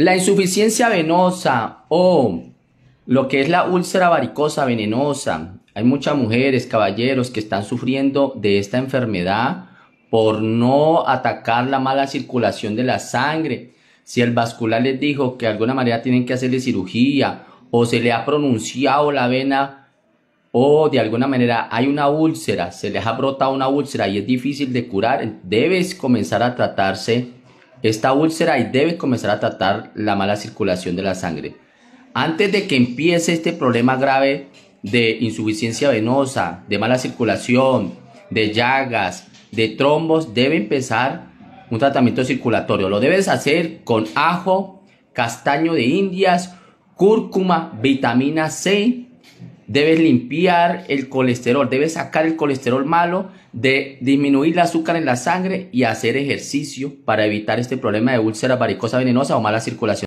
La insuficiencia venosa o lo que es la úlcera varicosa venenosa. Hay muchas mujeres, caballeros que están sufriendo de esta enfermedad por no atacar la mala circulación de la sangre. Si el vascular les dijo que de alguna manera tienen que hacerle cirugía o se le ha pronunciado la vena o de alguna manera hay una úlcera, se les ha brotado una úlcera y es difícil de curar, debes comenzar a tratarse esta úlcera y debes comenzar a tratar la mala circulación de la sangre. Antes de que empiece este problema grave de insuficiencia venosa, de mala circulación, de llagas, de trombos, debe empezar un tratamiento circulatorio. Lo debes hacer con ajo, castaño de indias, cúrcuma, vitamina C debes limpiar el colesterol, debes sacar el colesterol malo, de disminuir el azúcar en la sangre y hacer ejercicio para evitar este problema de úlcera varicosa venenosa o mala circulación.